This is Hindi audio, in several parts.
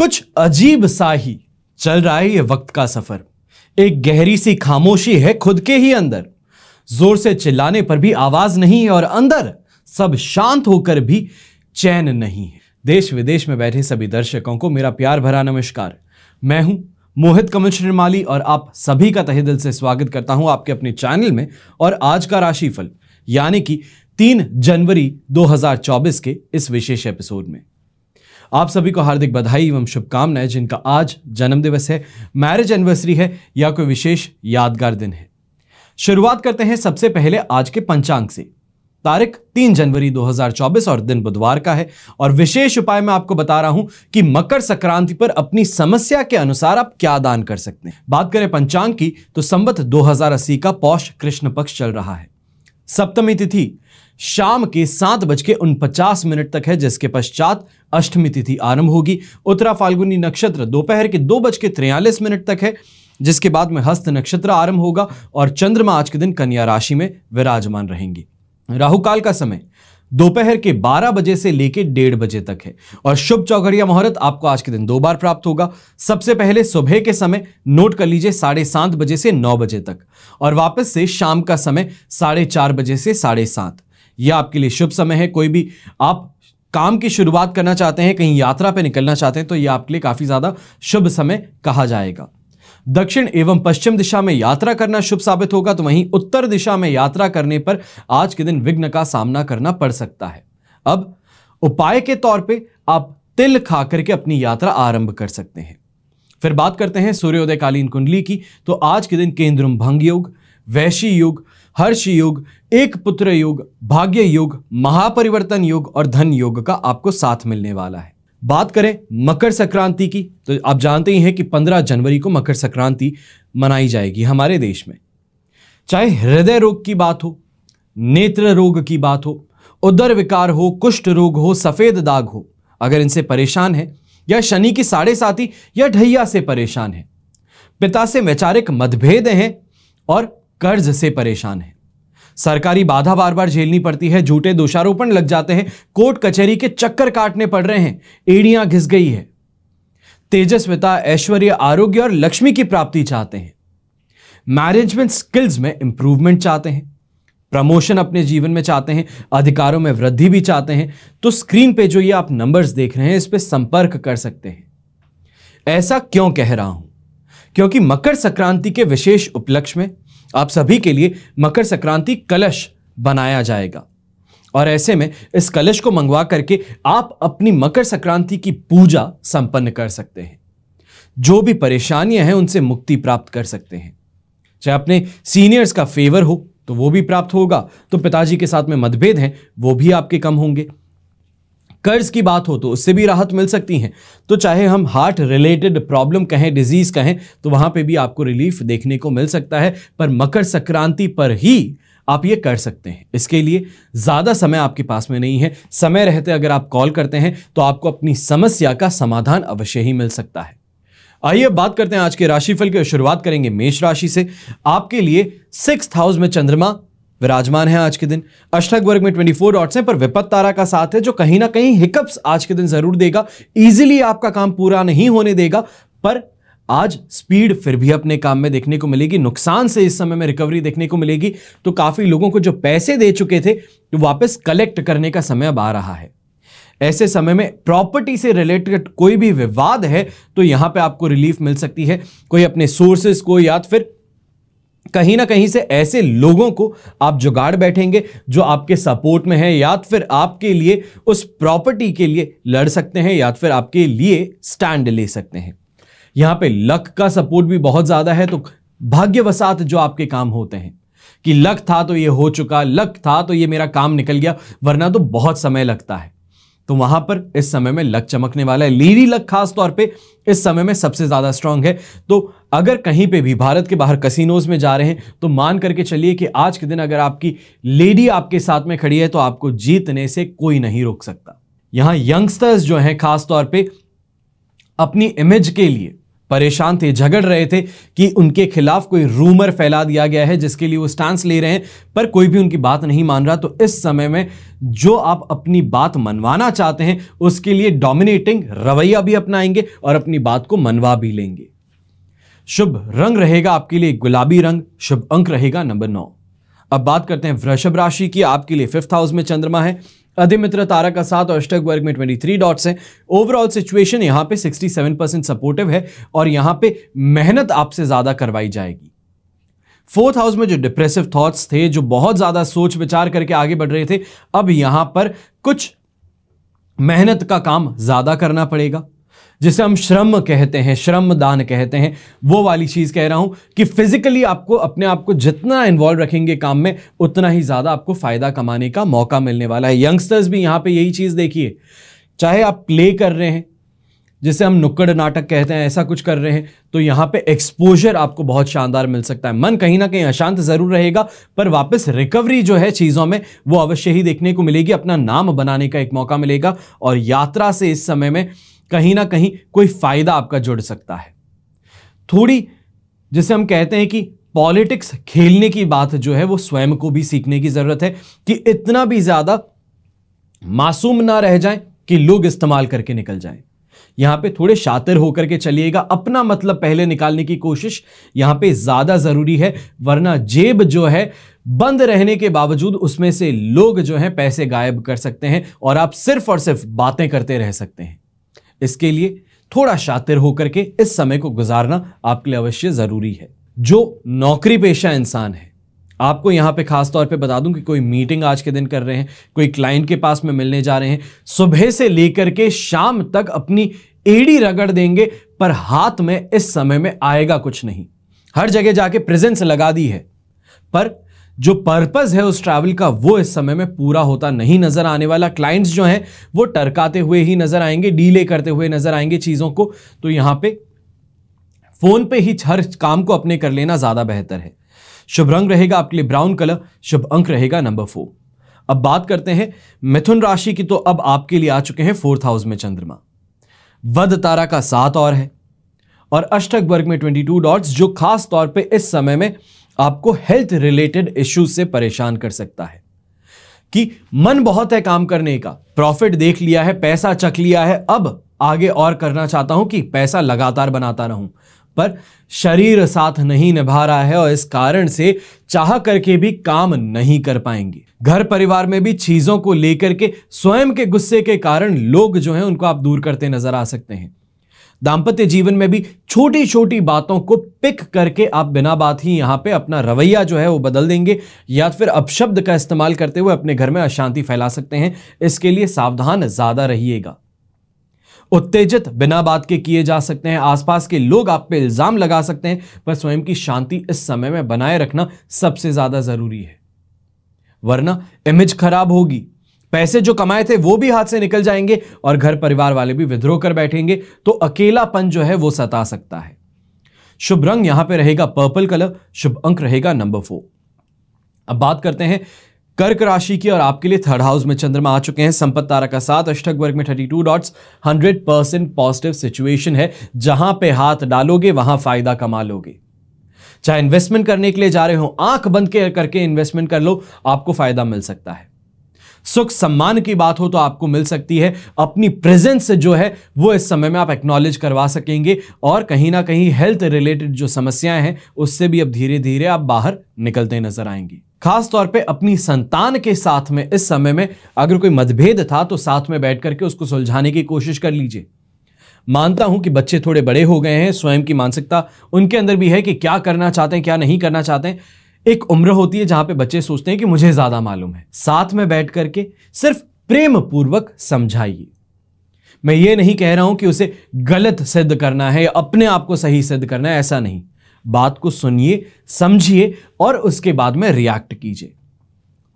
कुछ अजीब सा ही चल रहा है ये वक्त का सफर एक गहरी सी खामोशी है खुद के ही अंदर जोर से चिल्लाने पर भी आवाज नहीं है और अंदर सब शांत होकर भी चैन नहीं है देश विदेश में बैठे सभी दर्शकों को मेरा प्यार भरा नमस्कार मैं हूं मोहित कमल श्रीमाली और आप सभी का तहे दिल से स्वागत करता हूं आपके अपने चैनल में और आज का राशिफल यानी कि तीन जनवरी 2024 के इस विशेष एपिसोड में आप सभी को हार्दिक बधाई एवं शुभकामनाएं जिनका आज जन्मदिवस है मैरिज एनिवर्सरी है या कोई विशेष यादगार दिन है शुरुआत करते हैं सबसे पहले आज के पंचांग से तारीख 3 जनवरी 2024 और दिन बुधवार का है और विशेष उपाय मैं आपको बता रहा हूं कि मकर संक्रांति पर अपनी समस्या के अनुसार आप क्या दान कर सकते हैं बात करें पंचांग की तो संबत दो का पौष कृष्ण पक्ष चल रहा है सप्तमी तिथि शाम के सात बज के उनपचास मिनट तक है जिसके पश्चात अष्टमी तिथि आरंभ होगी उत्तरा फाल्गुनी नक्षत्र दोपहर के दो बज के त्रियालीस मिनट तक है जिसके बाद में हस्त नक्षत्र आरंभ होगा और चंद्रमा आज के दिन कन्या राशि में विराजमान रहेंगे राहु काल का समय दोपहर के 12 बजे से लेकर डेढ़ बजे तक है और शुभ चौघड़िया मुहूर्त आपको आज के दिन दो बार प्राप्त होगा सबसे पहले सुबह के समय नोट कर लीजिए साढ़े सात बजे से नौ बजे तक और वापस से शाम का समय साढ़े चार बजे से साढ़े सात यह आपके लिए शुभ समय है कोई भी आप काम की शुरुआत करना चाहते हैं कहीं यात्रा पर निकलना चाहते हैं तो यह आपके लिए काफ़ी ज़्यादा शुभ समय कहा जाएगा दक्षिण एवं पश्चिम दिशा में यात्रा करना शुभ साबित होगा तो वहीं उत्तर दिशा में यात्रा करने पर आज के दिन विघ्न का सामना करना पड़ सकता है अब उपाय के तौर पे आप तिल खा करके अपनी यात्रा आरंभ कर सकते हैं फिर बात करते हैं सूर्योदयकालीन कुंडली की तो आज के दिन केंद्रम भंग योग वैशी योग हर्ष युग एक पुत्र युग भाग्य युग महापरिवर्तन युग और धन युग का आपको साथ मिलने वाला है बात करें मकर संक्रांति की तो आप जानते ही हैं कि 15 जनवरी को मकर संक्रांति मनाई जाएगी हमारे देश में चाहे हृदय रोग की बात हो नेत्र रोग की बात हो उदर विकार हो कुष्ठ रोग हो सफ़ेद दाग हो अगर इनसे परेशान है या शनि की साढ़े साथी या ढैया से परेशान है पिता से वैचारिक मतभेद हैं और कर्ज से परेशान है सरकारी बाधा बार बार झेलनी पड़ती है झूठे दोषारोपण लग जाते हैं कोर्ट कचहरी के चक्कर काटने पड़ रहे हैं एड़ियां घिस गई है तेजस्विता ऐश्वर्य आरोग्य और लक्ष्मी की प्राप्ति चाहते हैं मैनेजमेंट स्किल्स में इंप्रूवमेंट चाहते हैं प्रमोशन अपने जीवन में चाहते हैं अधिकारों में वृद्धि भी चाहते हैं तो स्क्रीन पे जो ये आप नंबर्स देख रहे हैं इस पर संपर्क कर सकते हैं ऐसा क्यों कह रहा हूं क्योंकि मकर संक्रांति के विशेष उपलक्ष्य में आप सभी के लिए मकर संक्रांति कलश बनाया जाएगा और ऐसे में इस कलश को मंगवा करके आप अपनी मकर संक्रांति की पूजा संपन्न कर सकते हैं जो भी परेशानियां हैं उनसे मुक्ति प्राप्त कर सकते हैं चाहे अपने सीनियर्स का फेवर हो तो वो भी प्राप्त होगा तो पिताजी के साथ में मतभेद हैं वो भी आपके कम होंगे कर्ज की बात हो तो उससे भी राहत मिल सकती है तो चाहे हम हार्ट रिलेटेड प्रॉब्लम कहें डिजीज कहें तो वहां पे भी आपको रिलीफ देखने को मिल सकता है पर मकर संक्रांति पर ही आप ये कर सकते हैं इसके लिए ज़्यादा समय आपके पास में नहीं है समय रहते अगर आप कॉल करते हैं तो आपको अपनी समस्या का समाधान अवश्य ही मिल सकता है आइए बात करते हैं आज के राशिफल की शुरुआत करेंगे मेष राशि से आपके लिए सिक्स हाउस में चंद्रमा विराजमान है आज के दिन अष्टक वर्ग में 24 डॉट्स हैं पर विपत तारा का साथ है जो कहीं ना कहीं हिकअप्स आज के दिन जरूर देगा इजीली आपका काम पूरा नहीं होने देगा पर आज स्पीड फिर भी अपने काम में देखने को मिलेगी नुकसान से इस समय में रिकवरी देखने को मिलेगी तो काफी लोगों को जो पैसे दे चुके थे तो वापस कलेक्ट करने का समय अब आ रहा है ऐसे समय में प्रॉपर्टी से रिलेटेड कोई भी विवाद है तो यहां पे आपको रिलीफ मिल सकती है कोई अपने सोर्सेस को या फिर कहीं ना कहीं से ऐसे लोगों को आप जुगाड़ बैठेंगे जो आपके सपोर्ट में हैं या तो फिर आपके लिए उस प्रॉपर्टी के लिए लड़ सकते हैं या तो फिर आपके लिए स्टैंड ले सकते हैं यहाँ पे लक का सपोर्ट भी बहुत ज़्यादा है तो भाग्यवसात जो आपके काम होते हैं कि लक था तो ये हो चुका लक था तो ये मेरा काम निकल गया वरना तो बहुत समय लगता है तो वहां पर इस समय में लक चमकने वाला है लीरी लक खास तौर पे इस समय में सबसे ज़्यादा स्ट्रांग है तो अगर कहीं पे भी भारत के बाहर कसिनोज में जा रहे हैं तो मान करके चलिए कि आज के दिन अगर आपकी लेडी आपके साथ में खड़ी है तो आपको जीतने से कोई नहीं रोक सकता यहां यंगस्टर्स जो हैं खास तौर पे अपनी इमेज के लिए परेशान थे झगड़ रहे थे कि उनके खिलाफ कोई रूमर फैला दिया गया है जिसके लिए वो स्टांस ले रहे हैं पर कोई भी उनकी बात नहीं मान रहा तो इस समय में जो आप अपनी बात मनवाना चाहते हैं उसके लिए डोमिनेटिंग रवैया भी अपनाएंगे और अपनी बात को मनवा भी लेंगे शुभ रंग रहेगा आपके लिए गुलाबी रंग शुभ अंक रहेगा नंबर नौ अब बात करते हैं वृषभ राशि की आपके लिए फिफ्थ हाउस में चंद्रमा है अधिमित्र तारा का साथ और अष्टक वर्ग में ट्वेंटी थ्री डॉट्स हैं ओवरऑल सिचुएशन यहाँ पे सिक्सटी सेवन परसेंट सपोर्टिव है और यहाँ पे मेहनत आपसे ज़्यादा करवाई जाएगी फोर्थ हाउस में जो डिप्रेसिव थॉट्स थे जो बहुत ज़्यादा सोच विचार करके आगे बढ़ रहे थे अब यहाँ पर कुछ मेहनत का काम ज़्यादा करना पड़ेगा जिसे हम श्रम कहते हैं श्रम दान कहते हैं वो वाली चीज़ कह रहा हूँ कि फिजिकली आपको अपने आप को जितना इन्वॉल्व रखेंगे काम में उतना ही ज़्यादा आपको फ़ायदा कमाने का मौका मिलने वाला है यंगस्टर्स भी यहाँ पर यही चीज़ देखिए चाहे आप प्ले कर रहे हैं जिसे हम नुक्कड़ नाटक कहते हैं ऐसा कुछ कर रहे हैं तो यहाँ पे एक्सपोजर आपको बहुत शानदार मिल सकता है मन कहीं ना कहीं अशांत जरूर रहेगा पर वापस रिकवरी जो है चीज़ों में वो अवश्य ही देखने को मिलेगी अपना नाम बनाने का एक मौका मिलेगा और यात्रा से इस समय में कहीं ना कहीं कोई फायदा आपका जुड़ सकता है थोड़ी जिसे हम कहते हैं कि पॉलिटिक्स खेलने की बात जो है वो स्वयं को भी सीखने की जरूरत है कि इतना भी ज्यादा मासूम ना रह जाए कि लोग इस्तेमाल करके निकल जाए यहां पे थोड़े शातिर होकर के चलिएगा अपना मतलब पहले निकालने की कोशिश यहां पे ज्यादा जरूरी है वरना जेब जो है बंद रहने के बावजूद उसमें से लोग जो है पैसे गायब कर सकते हैं और आप सिर्फ और सिर्फ बातें करते रह सकते हैं इसके लिए थोड़ा शातिर होकर के इस समय को गुजारना आपके लिए अवश्य ज़रूरी है जो नौकरी पेशा इंसान है आपको यहां पे खास तौर पे बता दूं कि कोई मीटिंग आज के दिन कर रहे हैं कोई क्लाइंट के पास में मिलने जा रहे हैं सुबह से लेकर के शाम तक अपनी एड़ी रगड़ देंगे पर हाथ में इस समय में आएगा कुछ नहीं हर जगह जाके प्रेजेंस लगा दी है पर जो पर्पज़ है उस ट्रैवल का वो इस समय में पूरा होता नहीं नज़र आने वाला क्लाइंट्स जो हैं वो टरकाते हुए ही नज़र आएंगे डीले करते हुए नज़र आएंगे चीज़ों को तो यहाँ पे फ़ोन पे ही हर काम को अपने कर लेना ज़्यादा बेहतर है शुभ रंग रहेगा आपके लिए ब्राउन कलर शुभ अंक रहेगा नंबर फोर अब बात करते हैं मिथुन राशि की तो अब आपके लिए आ चुके हैं फोर्थ हाउस में चंद्रमा वध तारा का सात और है और अष्टक वर्ग में टू डॉट्स जो खास तौर पे इस समय में आपको हेल्थ रिलेटेड इश्यूज से परेशान कर सकता है कि मन बहुत है काम करने का प्रॉफिट देख लिया है पैसा चख लिया है अब आगे और करना चाहता हूं कि पैसा लगातार बनाता रहूं पर शरीर साथ नहीं निभा रहा है और इस कारण से चाह करके भी काम नहीं कर पाएंगे घर परिवार में भी चीजों को लेकर के स्वयं के गुस्से के कारण लोग जो हैं उनको आप दूर करते नजर आ सकते हैं दाम्पत्य जीवन में भी छोटी छोटी बातों को पिक करके आप बिना बात ही यहाँ पे अपना रवैया जो है वो बदल देंगे या फिर अपशब्द का इस्तेमाल करते हुए अपने घर में अशांति फैला सकते हैं इसके लिए सावधान ज़्यादा रहिएगा उत्तेजित बिना बात के किए जा सकते हैं आसपास के लोग आप पे इल्ज़ाम लगा सकते हैं पर स्वयं की शांति इस समय में बनाए रखना सबसे ज़्यादा ज़रूरी है वरना इमेज खराब होगी पैसे जो कमाए थे वो भी हाथ से निकल जाएंगे और घर परिवार वाले भी विद्रोह कर बैठेंगे तो अकेलापन जो है वो सता सकता है शुभ रंग यहां पे रहेगा पर्पल कलर शुभ अंक रहेगा नंबर फोर अब बात करते हैं कर्क राशि की और आपके लिए थर्ड हाउस में चंद्रमा आ चुके हैं संपत तारा का साथ अष्टक वर्ग में thirty two dots hundred percent positive situation है जहां पे हाथ डालोगे वहां फायदा कमा लोगे चाहे इन्वेस्टमेंट करने के लिए जा रहे हो आंख बंद के करके इन्वेस्टमेंट कर लो आपको फायदा मिल सकता है सुख सम्मान की बात हो तो आपको मिल सकती है अपनी प्रेजेंस जो है वो इस समय में आप एक्नॉलेज करवा सकेंगे और कहीं ना कहीं हेल्थ रिलेटेड जो समस्याएं हैं उससे भी अब धीरे धीरे आप बाहर निकलते नजर आएंगे खास तौर पे अपनी संतान के साथ में इस समय में अगर कोई मतभेद था तो साथ में बैठ करके उसको सुलझाने की कोशिश कर लीजिए मानता हूं कि बच्चे थोड़े बड़े हो गए हैं स्वयं की मानसिकता उनके अंदर भी है कि क्या करना चाहते हैं क्या नहीं करना चाहते हैं एक उम्र होती है जहां पे बच्चे सोचते हैं कि मुझे ज्यादा मालूम है साथ में बैठ करके सिर्फ प्रेम पूर्वक समझाइए मैं ये नहीं कह रहा हूं कि उसे गलत सिद्ध करना है अपने आप को सही सिद्ध करना है ऐसा नहीं बात को सुनिए समझिए और उसके बाद में रिएक्ट कीजिए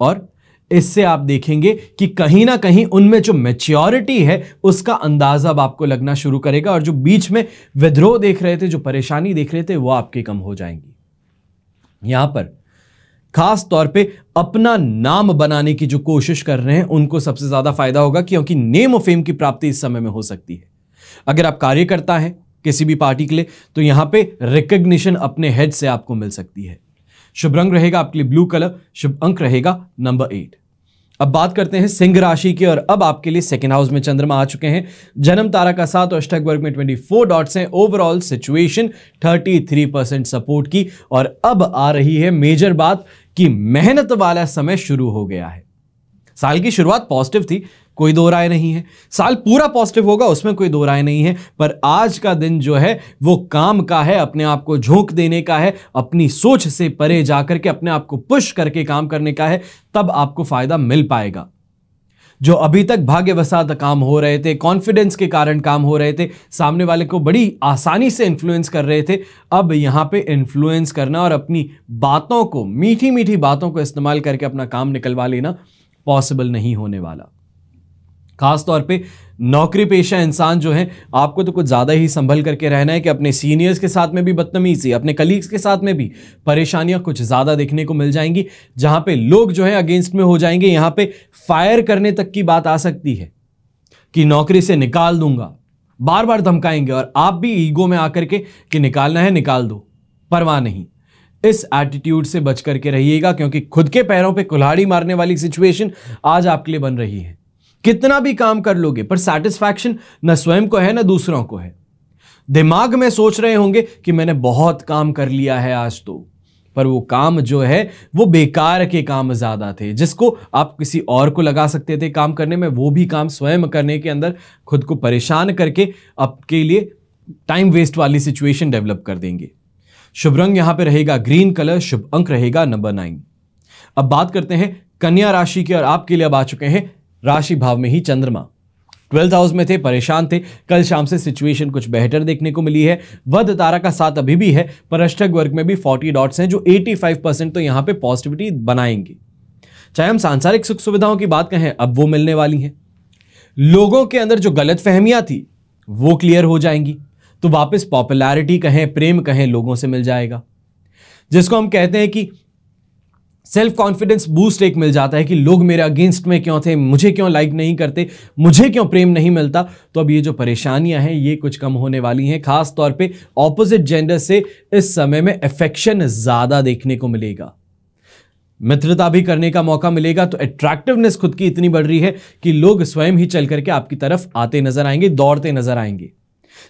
और इससे आप देखेंगे कि कहीं ना कहीं उनमें जो मेच्योरिटी है उसका अंदाजा अब आपको लगना शुरू करेगा और जो बीच में विद्रोह देख रहे थे जो परेशानी देख रहे थे वो आपके कम हो जाएंगी यहां पर खास तौर पे अपना नाम बनाने की जो कोशिश कर रहे हैं उनको सबसे ज्यादा फायदा होगा क्योंकि नेम और फेम की प्राप्ति इस समय में हो सकती है अगर आप कार्यकर्ता हैं किसी भी पार्टी के लिए तो यहां पे रिकग्निशन अपने हेड से आपको मिल सकती है शुभ रंग रहेगा आपके लिए ब्लू कलर शुभ अंक रहेगा नंबर एट अब बात करते हैं सिंह राशि की और अब आपके लिए सेकंड हाउस में चंद्रमा आ चुके हैं जन्म तारा का साथ और अष्टक वर्ग में 24 डॉट्स हैं ओवरऑल सिचुएशन 33 परसेंट सपोर्ट की और अब आ रही है मेजर बात कि मेहनत वाला समय शुरू हो गया है साल की शुरुआत पॉजिटिव थी कोई दो राय नहीं है साल पूरा पॉजिटिव होगा उसमें कोई दो राय नहीं है पर आज का दिन जो है वो काम का है अपने आप को झोंक देने का है अपनी सोच से परे जाकर के अपने आप को पुश करके काम करने का है तब आपको फायदा मिल पाएगा जो अभी तक भाग्यवसात काम हो रहे थे कॉन्फिडेंस के कारण काम हो रहे थे सामने वाले को बड़ी आसानी से इन्फ्लुएंस कर रहे थे अब यहाँ पे इन्फ्लुएंस करना और अपनी बातों को मीठी मीठी बातों को इस्तेमाल करके अपना काम निकलवा लेना पॉसिबल नहीं होने वाला खासतौर पर नौकरी पेशा इंसान जो है आपको तो कुछ ज़्यादा ही संभल करके रहना है कि अपने सीनियर्स के साथ में भी बदतमीजी अपने कलीग्स के साथ में भी परेशानियां कुछ ज़्यादा देखने को मिल जाएंगी जहां पे लोग जो है अगेंस्ट में हो जाएंगे यहां पे फायर करने तक की बात आ सकती है कि नौकरी से निकाल दूंगा बार बार धमकाएंगे और आप भी ईगो में आकर के कि निकालना है निकाल दो परवाह नहीं इस एटीट्यूड से बच करके रहिएगा क्योंकि खुद के पैरों पर कुल्हाड़ी मारने वाली सिचुएशन आज आपके लिए बन रही है कितना भी काम कर लोगे पर सेटिस्फैक्शन ना स्वयं को है ना दूसरों को है दिमाग में सोच रहे होंगे कि मैंने बहुत काम कर लिया है आज तो पर वो काम जो है वो बेकार के काम ज़्यादा थे जिसको आप किसी और को लगा सकते थे काम करने में वो भी काम स्वयं करने के अंदर खुद को परेशान करके आपके लिए टाइम वेस्ट वाली सिचुएशन डेवलप कर देंगे शुभ रंग यहां पे रहेगा ग्रीन कलर शुभ अंक रहेगा नंबर नाइन अब बात करते हैं कन्या राशि के और आपके लिए अब आ चुके हैं राशि भाव में ही चंद्रमा ट्वेल्थ हाउस में थे परेशान थे कल शाम से सिचुएशन कुछ बेहतर देखने को मिली है वध तारा का साथ अभी भी है पर अष्टक वर्ग में भी 40 डॉट्स हैं जो 85 परसेंट तो यहां पे पॉजिटिविटी बनाएंगे चाहे हम सांसारिक सुख सुविधाओं की बात कहें अब वो मिलने वाली हैं लोगों के अंदर जो गलत फहमियां थी वो क्लियर हो जाएंगी तो वापस पॉपुलैरिटी कहें प्रेम कहें लोगों से मिल जाएगा जिसको हम कहते हैं कि सेल्फ कॉन्फिडेंस बूस्ट एक मिल जाता है कि लोग मेरे अगेंस्ट में क्यों थे मुझे क्यों लाइक नहीं करते मुझे क्यों प्रेम नहीं मिलता तो अब ये जो परेशानियां हैं ये कुछ कम होने वाली हैं खास तौर पे ऑपोजिट जेंडर से इस समय में अफेक्शन ज़्यादा देखने को मिलेगा मित्रता भी करने का मौका मिलेगा तो अट्रैक्टिवनेस खुद की इतनी बढ़ रही है कि लोग स्वयं ही चल करके आपकी तरफ आते नजर आएंगे दौड़ते नजर आएंगे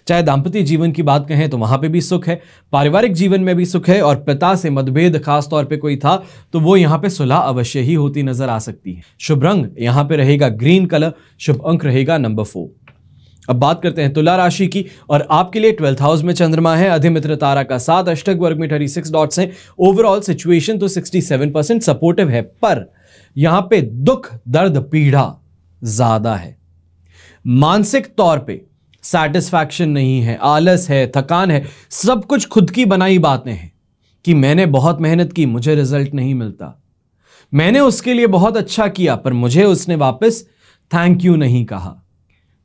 चाहे दाम्पत्य जीवन की बात कहें तो वहां पे भी सुख है पारिवारिक जीवन में भी सुख है और पिता से मतभेद खास तौर पे कोई था तो वो यहाँ पे सुलह अवश्य ही होती नजर आ सकती है शुभ रंग यहाँ पे रहेगा ग्रीन कलर शुभ अंक रहेगा नंबर फोर अब बात करते हैं तुला राशि की और आपके लिए ट्वेल्थ हाउस में चंद्रमा है अधिमित्र तारा का साथ अष्टक वर्ग में थर्टी सिक्स डॉट्स हैं ओवरऑल सिचुएशन तो सिक्सटी सेवन परसेंट सपोर्टिव है पर यहां पे दुख दर्द पीड़ा ज्यादा है मानसिक तौर पे सेटिस्फैक्शन नहीं है आलस है थकान है सब कुछ खुद की बनाई बातें हैं कि मैंने बहुत मेहनत की मुझे रिजल्ट नहीं मिलता मैंने उसके लिए बहुत अच्छा किया पर मुझे उसने वापस थैंक यू नहीं कहा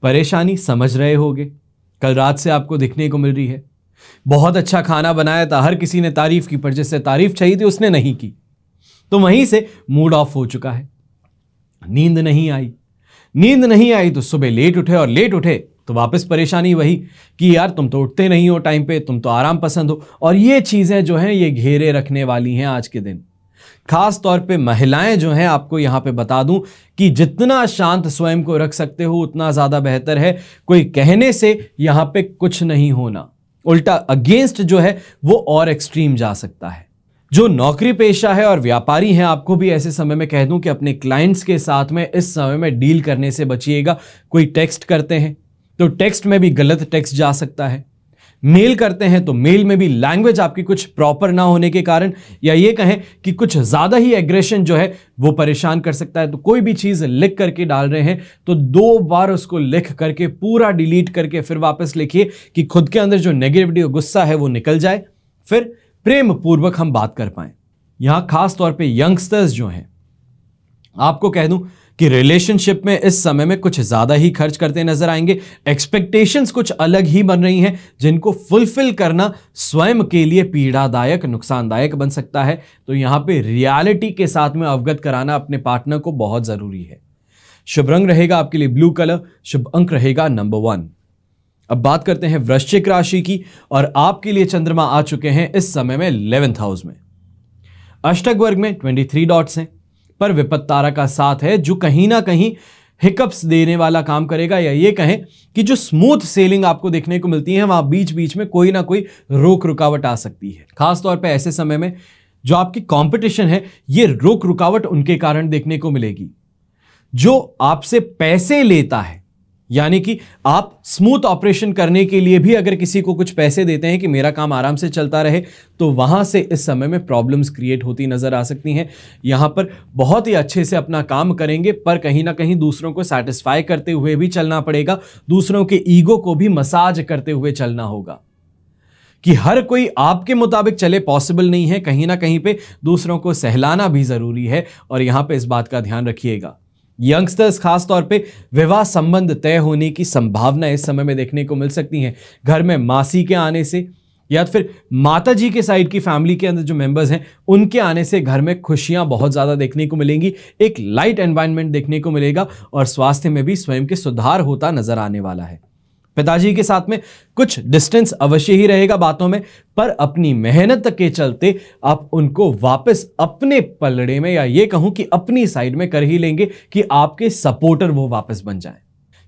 परेशानी समझ रहे होगे कल रात से आपको दिखने को मिल रही है बहुत अच्छा खाना बनाया था हर किसी ने तारीफ की पर जिससे तारीफ चाहिए थी उसने नहीं की तो वहीं से मूड ऑफ हो चुका है नींद नहीं आई नींद नहीं आई तो सुबह लेट उठे और लेट उठे तो वापस परेशानी वही कि यार तुम तो उठते नहीं हो टाइम पे तुम तो आराम पसंद हो और ये चीज़ें जो हैं ये घेरे रखने वाली हैं आज के दिन खास तौर पे महिलाएं जो हैं आपको यहाँ पे बता दूं कि जितना शांत स्वयं को रख सकते हो उतना ज़्यादा बेहतर है कोई कहने से यहाँ पे कुछ नहीं होना उल्टा अगेंस्ट जो है वो और एक्सट्रीम जा सकता है जो नौकरी पेशा है और व्यापारी हैं आपको भी ऐसे समय में कह दूं कि अपने क्लाइंट्स के साथ में इस समय में डील करने से बचिएगा कोई टेक्स्ट करते हैं तो टेक्स्ट में भी गलत टेक्स्ट जा सकता है मेल करते हैं तो मेल में भी लैंग्वेज आपकी कुछ प्रॉपर ना होने के कारण या ये कहें कि कुछ ज़्यादा ही एग्रेशन जो है वो परेशान कर सकता है तो कोई भी चीज़ लिख करके डाल रहे हैं तो दो बार उसको लिख करके पूरा डिलीट करके फिर वापस लिखिए कि खुद के अंदर जो नेगेटिविटी और गुस्सा है वो निकल जाए फिर प्रेम पूर्वक हम बात कर पाए यहाँ खास तौर पर यंगस्टर्स जो हैं आपको कह दूं कि रिलेशनशिप में इस समय में कुछ ज़्यादा ही खर्च करते नजर आएंगे एक्सपेक्टेशंस कुछ अलग ही बन रही हैं जिनको फुलफिल करना स्वयं के लिए पीड़ादायक नुकसानदायक बन सकता है तो यहां पे रियलिटी के साथ में अवगत कराना अपने पार्टनर को बहुत ज़रूरी है शुभ रंग रहेगा आपके लिए ब्लू कलर शुभ अंक रहेगा नंबर वन अब बात करते हैं वृश्चिक राशि की और आपके लिए चंद्रमा आ चुके हैं इस समय में इलेवेंथ हाउस में अष्टक वर्ग में ट्वेंटी थ्री डॉट्स हैं पर विपत तारा का साथ है जो कहीं ना कहीं हिकअप्स देने वाला काम करेगा या ये कहें कि जो स्मूथ सेलिंग आपको देखने को मिलती है वहाँ बीच बीच में कोई ना कोई रोक रुकावट आ सकती है खासतौर पर ऐसे समय में जो आपकी कॉम्पिटिशन है ये रोक रुकावट उनके कारण देखने को मिलेगी जो आपसे पैसे लेता है यानी कि आप स्मूथ ऑपरेशन करने के लिए भी अगर किसी को कुछ पैसे देते हैं कि मेरा काम आराम से चलता रहे तो वहाँ से इस समय में प्रॉब्लम्स क्रिएट होती नज़र आ सकती हैं यहाँ पर बहुत ही अच्छे से अपना काम करेंगे पर कहीं ना कहीं दूसरों को सेटिस्फाई करते हुए भी चलना पड़ेगा दूसरों के ईगो को भी मसाज करते हुए चलना होगा कि हर कोई आपके मुताबिक चले पॉसिबल नहीं है कहीं ना कहीं पे दूसरों को सहलाना भी ज़रूरी है और यहाँ पे इस बात का ध्यान रखिएगा यंगस्टर्स खास तौर पे विवाह संबंध तय होने की संभावना इस समय में देखने को मिल सकती है घर में मासी के आने से या फिर माता जी के साइड की फैमिली के अंदर जो मेंबर्स हैं उनके आने से घर में खुशियां बहुत ज़्यादा देखने को मिलेंगी एक लाइट एनवायरनमेंट देखने को मिलेगा और स्वास्थ्य में भी स्वयं के सुधार होता नजर आने वाला है पिताजी के साथ में कुछ डिस्टेंस अवश्य ही रहेगा बातों में पर अपनी मेहनत के चलते आप उनको वापस अपने पलड़े में या ये कहूं कि अपनी साइड में कर ही लेंगे कि आपके सपोर्टर वो वापस बन जाए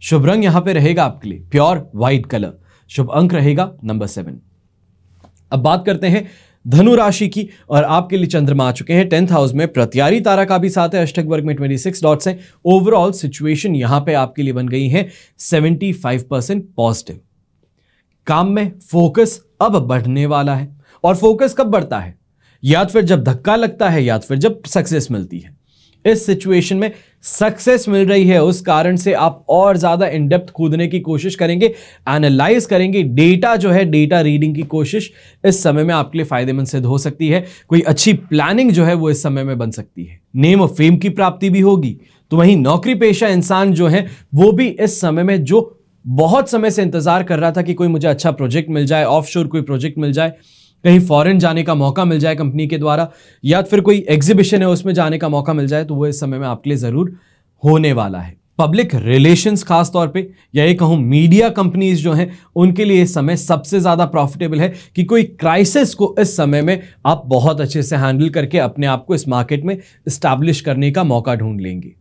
शुभ रंग यहां पे रहेगा आपके लिए प्योर व्हाइट कलर शुभ अंक रहेगा नंबर सेवन अब बात करते हैं धनु राशि की और आपके लिए चंद्रमा आ चुके हैं टेंथ हाउस में प्रत्यारी तारा का भी साथ है अष्टक वर्ग में ट्वेंटी सिक्स डॉट्स हैं ओवरऑल सिचुएशन यहां पे आपके लिए बन गई है सेवेंटी फाइव परसेंट पॉजिटिव काम में फोकस अब बढ़ने वाला है और फोकस कब बढ़ता है या तो फिर जब धक्का लगता है या तो फिर जब सक्सेस मिलती है इस सिचुएशन में सक्सेस मिल रही है उस कारण से आप और ज़्यादा इनडेप्थ कूदने की कोशिश करेंगे एनालाइज करेंगे डेटा जो है डेटा रीडिंग की कोशिश इस समय में आपके लिए फायदेमंद सिद्ध हो सकती है कोई अच्छी प्लानिंग जो है वो इस समय में बन सकती है नेम और फेम की प्राप्ति भी होगी तो वहीं नौकरी पेशा इंसान जो है वो भी इस समय में जो बहुत समय से इंतजार कर रहा था कि कोई मुझे अच्छा प्रोजेक्ट मिल जाए ऑफ कोई प्रोजेक्ट मिल जाए कहीं फॉरेन जाने का मौका मिल जाए कंपनी के द्वारा या फिर कोई एग्जीबिशन है उसमें जाने का मौका मिल जाए तो वो इस समय में आपके लिए ज़रूर होने वाला है पब्लिक रिलेशंस खास तौर पे या ये कहूँ मीडिया कंपनीज जो हैं उनके लिए इस समय सबसे ज़्यादा प्रॉफिटेबल है कि कोई क्राइसिस को इस समय में आप बहुत अच्छे से हैंडल करके अपने आप को इस मार्केट में इस्टेब्लिश करने का मौका ढूंढ लेंगे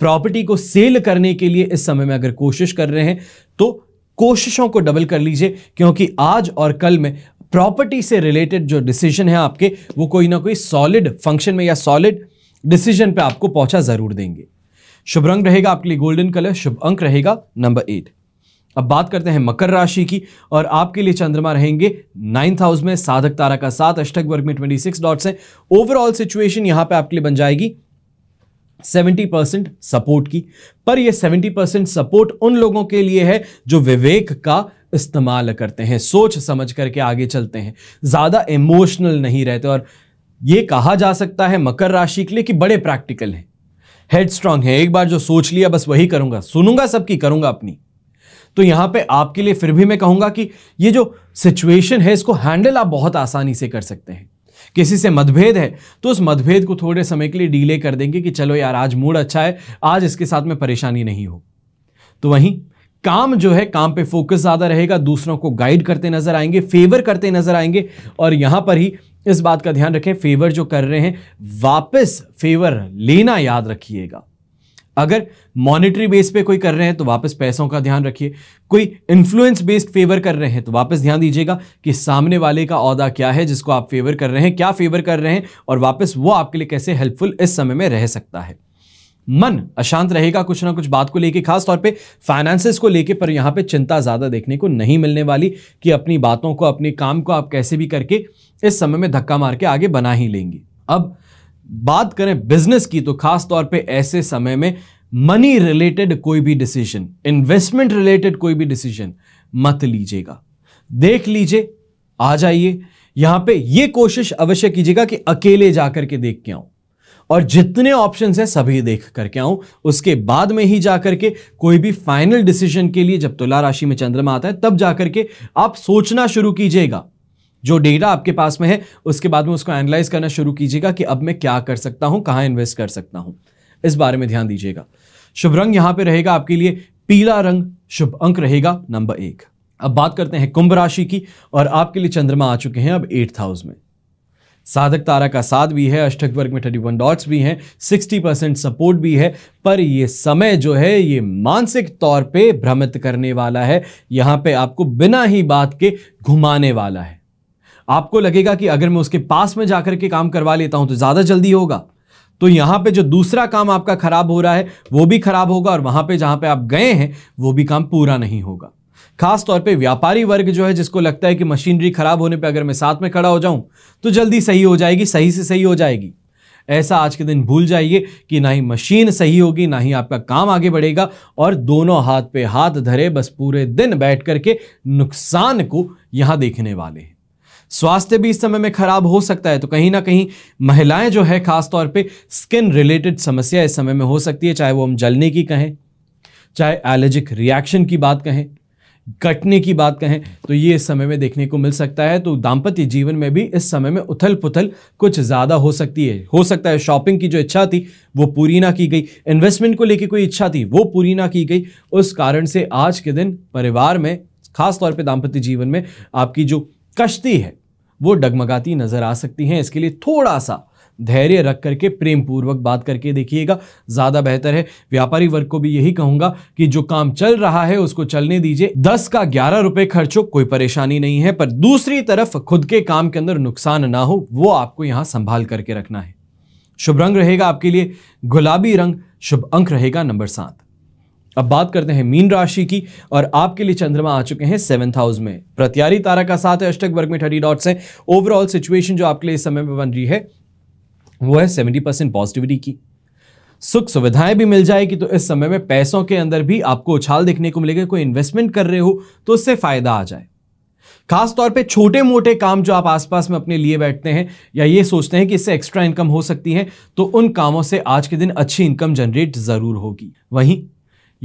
प्रॉपर्टी को सेल करने के लिए इस समय में अगर कोशिश कर रहे हैं तो कोशिशों को डबल कर लीजिए क्योंकि आज और कल में प्रॉपर्टी से रिलेटेड जो डिसीजन है आपके वो कोई ना कोई सॉलिड फंक्शन में या सॉलिड डिसीजन पे आपको पहुंचा जरूर देंगे शुभ रंग रहेगा आपके लिए गोल्डन कलर शुभ अंक रहेगा नंबर एट अब बात करते हैं मकर राशि की और आपके लिए चंद्रमा रहेंगे नाइन्थ हाउस में साधक तारा का साथ अष्टक वर्ग में ट्वेंटी सिक्स डॉट्स हैं ओवरऑल सिचुएशन यहां पे आपके लिए बन जाएगी सेवेंटी परसेंट सपोर्ट की पर यह सेवेंटी परसेंट सपोर्ट उन लोगों के लिए है जो विवेक का इस्तेमाल करते हैं सोच समझ करके आगे चलते हैं ज़्यादा इमोशनल नहीं रहते और ये कहा जा सकता है मकर राशि के लिए कि बड़े प्रैक्टिकल हैं हेड स्ट्रांग है एक बार जो सोच लिया बस वही करूंगा सुनूंगा सबकी करूंगा अपनी तो यहां पे आपके लिए फिर भी मैं कहूंगा कि ये जो सिचुएशन है इसको हैंडल आप बहुत आसानी से कर सकते हैं किसी से मतभेद है तो उस मतभेद को थोड़े समय के लिए डीले कर देंगे कि चलो यार आज मूड अच्छा है आज इसके साथ में परेशानी नहीं हो तो वहीं काम जो है काम पे फोकस ज़्यादा रहेगा दूसरों को गाइड करते नजर आएंगे फेवर करते नजर आएंगे और यहां पर ही इस बात का ध्यान रखें फेवर जो कर रहे हैं वापस फेवर लेना याद रखिएगा अगर मॉनेटरी बेस पे कोई कर रहे हैं तो वापस पैसों का ध्यान रखिए कोई इन्फ्लुएंस बेस्ड फेवर कर रहे हैं तो वापस ध्यान दीजिएगा कि सामने वाले का औहदा क्या है जिसको आप फेवर कर रहे हैं क्या फेवर कर रहे हैं और वापस वो आपके लिए कैसे हेल्पफुल इस समय में रह सकता है मन अशांत रहेगा कुछ ना कुछ बात को लेके खास तौर पे फाइनेंसेस को लेके पर यहाँ पे चिंता ज़्यादा देखने को नहीं मिलने वाली कि अपनी बातों को अपने काम को आप कैसे भी करके इस समय में धक्का मार के आगे बना ही लेंगे अब बात करें बिजनेस की तो खास तौर पे ऐसे समय में मनी रिलेटेड कोई भी डिसीजन इन्वेस्टमेंट रिलेटेड कोई भी डिसीजन मत लीजिएगा देख लीजिए आ जाइए यहां पे ये कोशिश अवश्य कीजिएगा कि अकेले जाकर के देख के आऊं और जितने ऑप्शन हैं सभी देख करके आऊं उसके बाद में ही जाकर के कोई भी फाइनल डिसीजन के लिए जब तुला राशि में चंद्रमा आता है तब जाकर के आप सोचना शुरू कीजिएगा जो डेटा आपके पास में है उसके बाद में उसको एनालाइज करना शुरू कीजिएगा कि अब मैं क्या कर सकता हूं कहां इन्वेस्ट कर सकता हूं इस बारे में ध्यान दीजिएगा शुभ रंग यहां पे रहेगा आपके लिए पीला रंग शुभ अंक रहेगा नंबर एक अब बात करते हैं कुंभ राशि की और आपके लिए चंद्रमा आ चुके हैं अब एट्थ हाउस में साधक तारा का साथ भी है अष्टक वर्ग में थर्टी वन डॉट्स भी हैं सिक्सटी परसेंट सपोर्ट भी है पर ये समय जो है ये मानसिक तौर पे भ्रमित करने वाला है यहाँ पे आपको बिना ही बात के घुमाने वाला है आपको लगेगा कि अगर मैं उसके पास में जाकर के काम करवा लेता हूँ तो ज़्यादा जल्दी होगा तो यहाँ पे जो दूसरा काम आपका खराब हो रहा है वो भी खराब होगा और वहाँ पे जहाँ पे आप गए हैं वो भी काम पूरा नहीं होगा खास तौर पे व्यापारी वर्ग जो है जिसको लगता है कि मशीनरी खराब होने पे अगर मैं साथ में खड़ा हो जाऊं तो जल्दी सही हो जाएगी सही से सही हो जाएगी ऐसा आज के दिन भूल जाइए कि ना ही मशीन सही होगी ना ही आपका काम आगे बढ़ेगा और दोनों हाथ पे हाथ धरे बस पूरे दिन बैठ करके नुकसान को यहाँ देखने वाले हैं स्वास्थ्य भी इस समय में खराब हो सकता है तो कहीं ना कहीं महिलाएं जो है खासतौर पे स्किन रिलेटेड समस्या इस समय में हो सकती है चाहे वो हम जलने की कहें चाहे एलर्जिक रिएक्शन की बात कहें कटने की बात कहें तो ये इस समय में देखने को मिल सकता है तो दाम्पत्य जीवन में भी इस समय में उथल पुथल कुछ ज़्यादा हो सकती है हो सकता है शॉपिंग की जो इच्छा थी वो पूरी ना की गई इन्वेस्टमेंट को लेकर कोई इच्छा थी वो पूरी ना की गई उस कारण से आज के दिन परिवार में खासतौर पर दाम्पत्य जीवन में आपकी जो कश्ती है वो डगमगाती नज़र आ सकती हैं इसके लिए थोड़ा सा धैर्य रख करके प्रेम पूर्वक बात करके देखिएगा ज़्यादा बेहतर है व्यापारी वर्ग को भी यही कहूंगा कि जो काम चल रहा है उसको चलने दीजिए दस का ग्यारह रुपए खर्चो कोई परेशानी नहीं है पर दूसरी तरफ खुद के काम के अंदर नुकसान ना हो वो आपको यहां संभाल करके रखना है शुभ रंग रहेगा आपके लिए गुलाबी रंग शुभ अंक रहेगा नंबर सात अब बात करते हैं मीन राशि की और आपके लिए चंद्रमा आ चुके हैं सेवंथ हाउस में प्रत्यारी तारा का साथ है अष्टक वर्ग में थर्टी डॉट्स हैं ओवरऑल सिचुएशन जो आपके लिए इस समय में बन रही है वो है सेवेंटी परसेंट पॉजिटिविटी की सुख सुविधाएं भी मिल जाएगी तो इस समय में पैसों के अंदर भी आपको उछाल देखने को मिलेगा कोई इन्वेस्टमेंट कर रहे हो तो उससे फायदा आ जाए खास तौर पे छोटे मोटे काम जो आप आसपास में अपने लिए बैठते हैं या ये सोचते हैं कि इससे एक्स्ट्रा इनकम हो सकती है तो उन कामों से आज के दिन अच्छी इनकम जनरेट ज़रूर होगी वहीं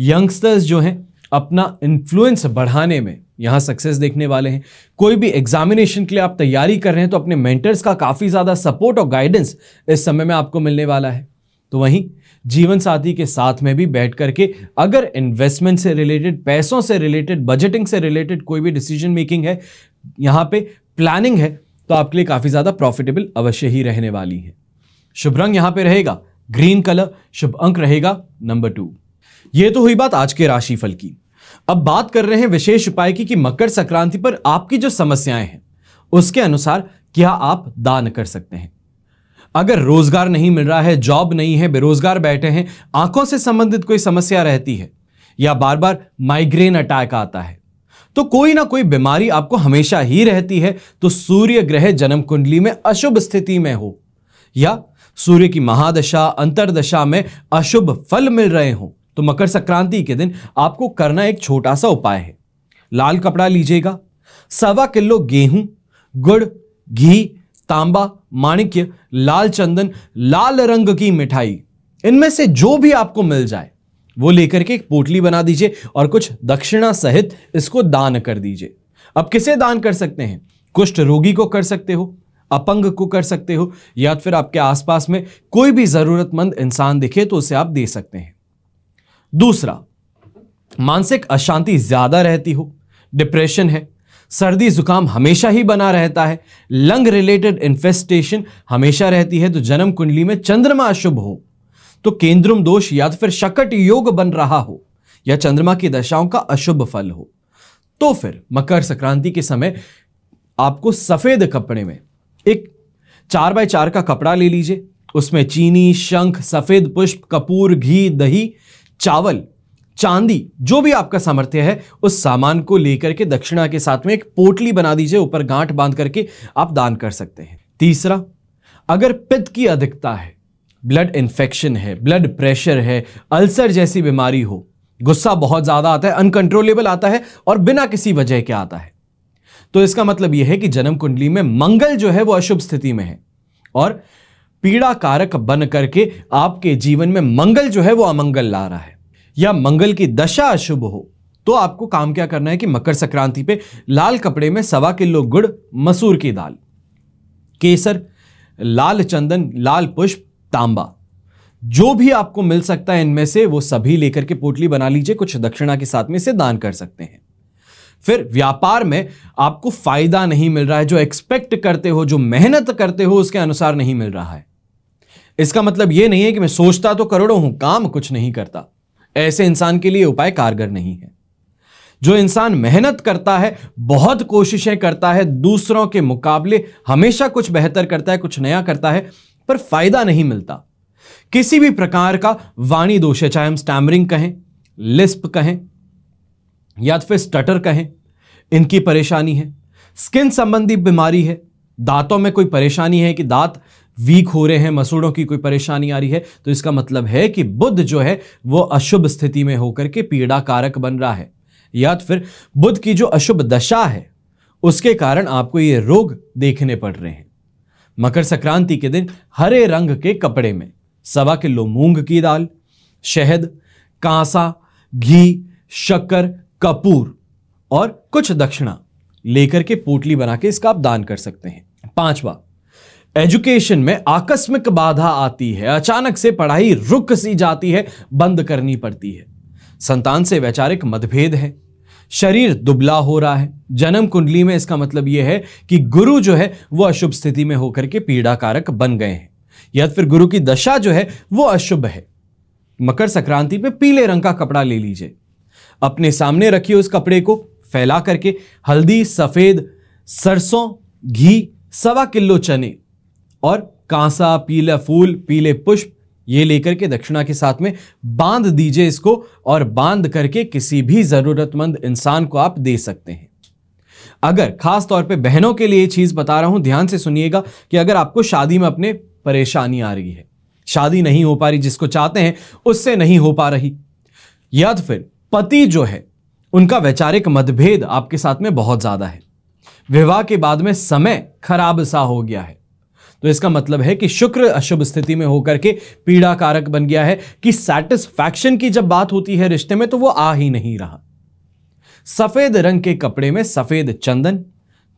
यंगस्टर्स जो हैं अपना इन्फ्लुएंस बढ़ाने में यहां सक्सेस देखने वाले हैं कोई भी एग्जामिनेशन के लिए आप तैयारी कर रहे हैं तो अपने मेंटर्स का काफ़ी ज़्यादा सपोर्ट और गाइडेंस इस समय में आपको मिलने वाला है तो वहीं जीवन साथी के साथ में भी बैठ करके अगर इन्वेस्टमेंट से रिलेटेड पैसों से रिलेटेड बजटिंग से रिलेटेड कोई भी डिसीजन मेकिंग है यहां पे प्लानिंग है तो आपके लिए काफ़ी ज़्यादा प्रॉफिटेबल अवश्य ही रहने वाली है शुभ रंग यहां पे रहेगा ग्रीन कलर शुभ अंक रहेगा नंबर टू ये तो हुई बात आज के राशिफल की अब बात कर रहे हैं विशेष उपाय की कि मकर संक्रांति पर आपकी जो समस्याएं हैं उसके अनुसार क्या आप दान कर सकते हैं अगर रोजगार नहीं मिल रहा है जॉब नहीं है बेरोजगार बैठे हैं आंखों से संबंधित कोई समस्या रहती है या बार बार माइग्रेन अटैक आता है तो कोई ना कोई बीमारी आपको हमेशा ही रहती है तो सूर्य ग्रह जन्म कुंडली में अशुभ स्थिति में हो या सूर्य की महादशा अंतरदशा में अशुभ फल मिल रहे हों तो मकर संक्रांति के दिन आपको करना एक छोटा सा उपाय है लाल कपड़ा लीजिएगा सवा किलो गेहूं गुड़ घी तांबा माणिक्य लाल चंदन लाल रंग की मिठाई इनमें से जो भी आपको मिल जाए वो लेकर के एक पोटली बना दीजिए और कुछ दक्षिणा सहित इसको दान कर दीजिए अब किसे दान कर सकते हैं कुष्ठ रोगी को कर सकते हो अपंग को कर सकते हो या फिर आपके आसपास में कोई भी ज़रूरतमंद इंसान दिखे तो उसे आप दे सकते हैं दूसरा मानसिक अशांति ज्यादा रहती हो डिप्रेशन है सर्दी जुकाम हमेशा ही बना रहता है लंग रिलेटेड इन्फेस्टेशन हमेशा रहती है तो जन्म कुंडली में चंद्रमा अशुभ हो तो केंद्रम दोष या तो फिर शकट योग बन रहा हो या चंद्रमा की दशाओं का अशुभ फल हो तो फिर मकर संक्रांति के समय आपको सफेद कपड़े में एक चार बाय चार का कपड़ा ले लीजिए उसमें चीनी शंख सफेद पुष्प कपूर घी दही चावल चांदी जो भी आपका सामर्थ्य है उस सामान को लेकर के दक्षिणा के साथ में एक पोटली बना दीजिए ऊपर गांठ बांध करके आप दान कर सकते हैं तीसरा अगर पित्त की अधिकता है ब्लड इन्फेक्शन है ब्लड प्रेशर है अल्सर जैसी बीमारी हो गुस्सा बहुत ज़्यादा आता है अनकंट्रोलेबल आता है और बिना किसी वजह के आता है तो इसका मतलब यह है कि जन्म कुंडली में मंगल जो है वो अशुभ स्थिति में है और पीड़ा कारक बन करके आपके जीवन में मंगल जो है वो अमंगल ला रहा है या मंगल की दशा अशुभ हो तो आपको काम क्या करना है कि मकर संक्रांति पे लाल कपड़े में सवा किलो गुड़ मसूर की दाल केसर लाल चंदन लाल पुष्प तांबा जो भी आपको मिल सकता है इनमें से वो सभी लेकर के पोटली बना लीजिए कुछ दक्षिणा के साथ में इसे दान कर सकते हैं फिर व्यापार में आपको फायदा नहीं मिल रहा है जो एक्सपेक्ट करते हो जो मेहनत करते हो उसके अनुसार नहीं मिल रहा है इसका मतलब यह नहीं है कि मैं सोचता तो करोड़ों हूं काम कुछ नहीं करता ऐसे इंसान के लिए उपाय कारगर नहीं है जो इंसान मेहनत करता है बहुत कोशिशें करता है दूसरों के मुकाबले हमेशा कुछ बेहतर करता है कुछ नया करता है पर फायदा नहीं मिलता किसी भी प्रकार का वाणी दोष है चाहे हम स्टैमरिंग कहें लिस्प कहें या फिर स्टटर कहें इनकी परेशानी है स्किन संबंधी बीमारी है दांतों में कोई परेशानी है कि दांत वीक हो रहे हैं मसूड़ों की कोई परेशानी आ रही है तो इसका मतलब है कि बुद्ध जो है वो अशुभ स्थिति में होकर के पीड़ा कारक बन रहा है या तो फिर बुद्ध की जो अशुभ दशा है उसके कारण आपको ये रोग देखने पड़ रहे हैं मकर संक्रांति के दिन हरे रंग के कपड़े में सवा किलो मूंग की दाल शहद कांसा घी शक्कर कपूर और कुछ दक्षिणा लेकर के पोटली बना के इसका आप दान कर सकते हैं पांचवा एजुकेशन में आकस्मिक बाधा आती है अचानक से पढ़ाई रुक सी जाती है बंद करनी पड़ती है संतान से वैचारिक मतभेद है शरीर दुबला हो रहा है जन्म कुंडली में इसका मतलब यह है कि गुरु जो है वो अशुभ स्थिति में होकर के पीड़ा कारक बन गए हैं या फिर गुरु की दशा जो है वो अशुभ है मकर संक्रांति पे पीले रंग का कपड़ा ले लीजिए अपने सामने रखिए उस कपड़े को फैला करके हल्दी सफेद सरसों घी सवा किलो चने और कांसा पीला फूल पीले पुष्प ये लेकर के दक्षिणा के साथ में बांध दीजिए इसको और बांध करके किसी भी ज़रूरतमंद इंसान को आप दे सकते हैं अगर खास तौर पे बहनों के लिए चीज़ बता रहा हूं ध्यान से सुनिएगा कि अगर आपको शादी में अपने परेशानी आ रही है शादी नहीं हो पा रही जिसको चाहते हैं उससे नहीं हो पा रही या तो फिर पति जो है उनका वैचारिक मतभेद आपके साथ में बहुत ज़्यादा है विवाह के बाद में समय खराब सा हो गया है तो इसका मतलब है कि शुक्र अशुभ स्थिति में होकर के पीड़ा कारक बन गया है कि सेटिस्फैक्शन की जब बात होती है रिश्ते में तो वो आ ही नहीं रहा सफेद रंग के कपड़े में सफेद चंदन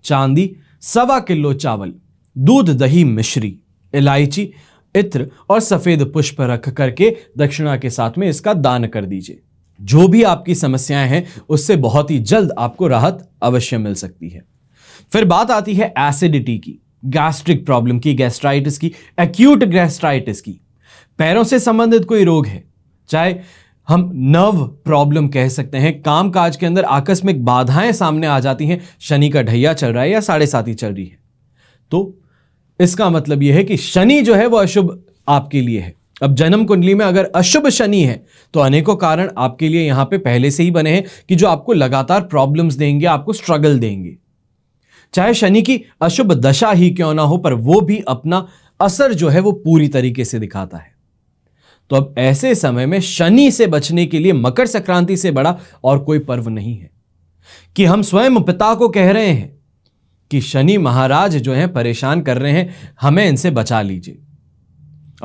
चांदी सवा किलो चावल दूध दही मिश्री इलायची इत्र और सफेद पुष्प रख करके दक्षिणा के साथ में इसका दान कर दीजिए जो भी आपकी समस्याएं हैं उससे बहुत ही जल्द आपको राहत अवश्य मिल सकती है फिर बात आती है एसिडिटी की गैस्ट्रिक प्रॉब्लम की गैस्ट्राइटिस की एक्यूट गैस्ट्राइटिस की पैरों से संबंधित कोई रोग है चाहे हम नर्व प्रॉब्लम कह सकते हैं काम काज के अंदर आकस्मिक बाधाएं सामने आ जाती हैं शनि का ढैया चल रहा है या साढ़े साथी चल रही है तो इसका मतलब यह है कि शनि जो है वह अशुभ आपके लिए है अब जन्म कुंडली में अगर अशुभ शनि है तो अनेकों कारण आपके लिए यहां पे पहले से ही बने हैं कि जो आपको लगातार प्रॉब्लम्स देंगे आपको स्ट्रगल देंगे चाहे शनि की अशुभ दशा ही क्यों ना हो पर वो भी अपना असर जो है वो पूरी तरीके से दिखाता है तो अब ऐसे समय में शनि से बचने के लिए मकर संक्रांति से बड़ा और कोई पर्व नहीं है कि हम स्वयं पिता को कह रहे हैं कि शनि महाराज जो है परेशान कर रहे हैं हमें इनसे बचा लीजिए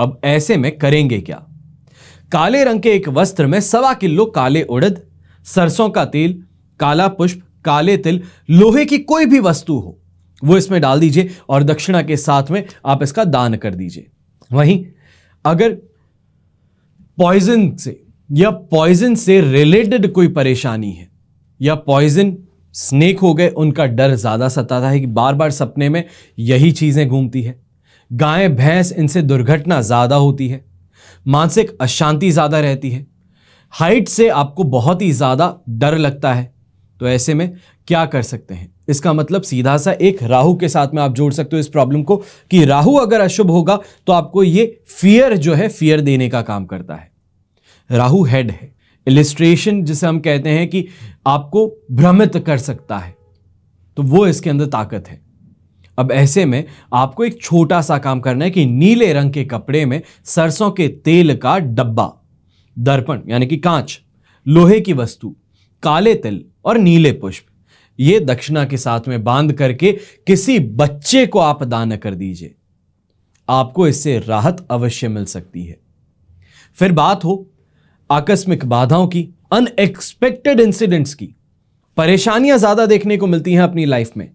अब ऐसे में करेंगे क्या काले रंग के एक वस्त्र में सवा किलो काले उड़द सरसों का तेल काला पुष्प काले तिल लोहे की कोई भी वस्तु हो वो इसमें डाल दीजिए और दक्षिणा के साथ में आप इसका दान कर दीजिए वहीं अगर पॉइजन से या पॉइजन से रिलेटेड कोई परेशानी है या पॉइजन स्नेक हो गए उनका डर ज़्यादा सताता है कि बार बार सपने में यही चीज़ें घूमती है गाय भैंस इनसे दुर्घटना ज़्यादा होती है मानसिक अशांति ज़्यादा रहती है हाइट से आपको बहुत ही ज़्यादा डर लगता है तो ऐसे में क्या कर सकते हैं इसका मतलब सीधा सा एक राहु के साथ में आप जोड़ सकते हो इस प्रॉब्लम को कि राहु अगर अशुभ होगा तो आपको ये फियर जो है फियर देने का काम करता है राहु हेड है इलिस्ट्रेशन जिसे हम कहते हैं कि आपको भ्रमित कर सकता है तो वो इसके अंदर ताकत है अब ऐसे में आपको एक छोटा सा काम करना है कि नीले रंग के कपड़े में सरसों के तेल का डब्बा दर्पण यानी कि कांच लोहे की वस्तु काले तिल और नीले पुष्प ये दक्षिणा के साथ में बांध करके किसी बच्चे को आप दान कर दीजिए आपको इससे राहत अवश्य मिल सकती है फिर बात हो आकस्मिक बाधाओं की अनएक्सपेक्टेड इंसिडेंट्स की परेशानियां ज्यादा देखने को मिलती हैं अपनी लाइफ में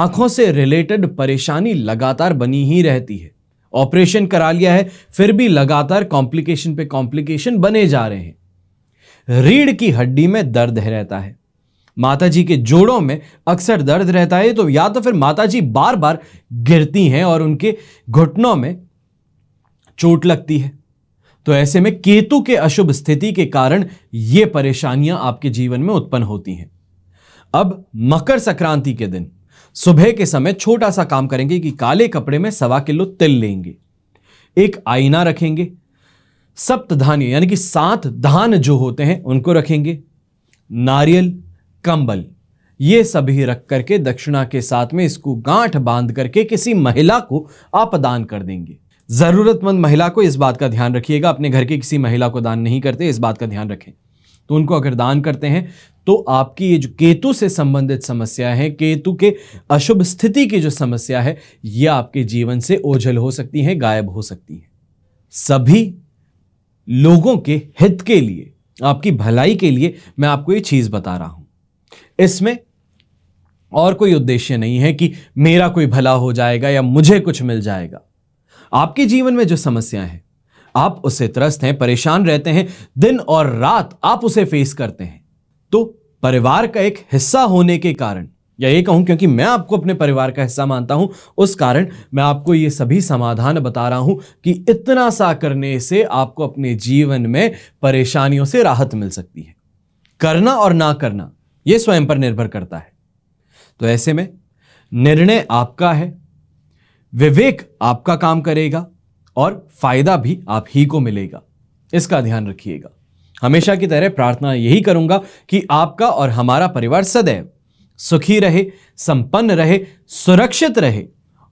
आंखों से रिलेटेड परेशानी लगातार बनी ही रहती है ऑपरेशन करा लिया है फिर भी लगातार कॉम्प्लिकेशन पे कॉम्प्लिकेशन बने जा रहे हैं रीढ़ की हड्डी में दर्द रहता है माता जी के जोड़ों में अक्सर दर्द रहता है तो या तो फिर माता जी बार बार गिरती हैं और उनके घुटनों में चोट लगती है तो ऐसे में केतु के अशुभ स्थिति के कारण ये परेशानियां आपके जीवन में उत्पन्न होती हैं अब मकर संक्रांति के दिन सुबह के समय छोटा सा काम करेंगे कि काले कपड़े में सवा किलो तिल लेंगे एक आईना रखेंगे सप्तधान्य यानी कि सात धान जो होते हैं उनको रखेंगे नारियल कंबल ये सभी रख करके दक्षिणा के साथ में इसको गांठ बांध करके किसी महिला को आप दान कर देंगे ज़रूरतमंद महिला को इस बात का ध्यान रखिएगा अपने घर की किसी महिला को दान नहीं करते इस बात का ध्यान रखें तो उनको अगर दान करते हैं तो आपकी ये जो केतु से संबंधित समस्या है केतु के अशुभ स्थिति की जो समस्या है ये आपके जीवन से ओझल हो सकती है गायब हो सकती है सभी लोगों के हित के लिए आपकी भलाई के लिए मैं आपको ये चीज़ बता रहा हूं इसमें और कोई उद्देश्य नहीं है कि मेरा कोई भला हो जाएगा या मुझे कुछ मिल जाएगा आपके जीवन में जो समस्या है आप उससे त्रस्त हैं परेशान रहते हैं दिन और रात आप उसे फेस करते हैं तो परिवार का एक हिस्सा होने के कारण या ये कहूं क्योंकि मैं आपको अपने परिवार का हिस्सा मानता हूं उस कारण मैं आपको ये सभी समाधान बता रहा हूं कि इतना सा करने से आपको अपने जीवन में परेशानियों से राहत मिल सकती है करना और ना करना ये स्वयं पर निर्भर करता है तो ऐसे में निर्णय आपका है विवेक आपका काम करेगा और फायदा भी आप ही को मिलेगा इसका ध्यान रखिएगा हमेशा की तरह प्रार्थना यही करूंगा कि आपका और हमारा परिवार सदैव सुखी रहे संपन्न रहे सुरक्षित रहे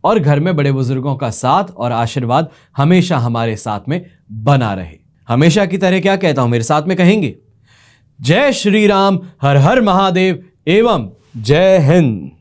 और घर में बड़े बुजुर्गों का साथ और आशीर्वाद हमेशा हमारे साथ में बना रहे हमेशा की तरह क्या कहता हूं मेरे साथ में कहेंगे जय श्री राम हर हर महादेव एवं जय हिंद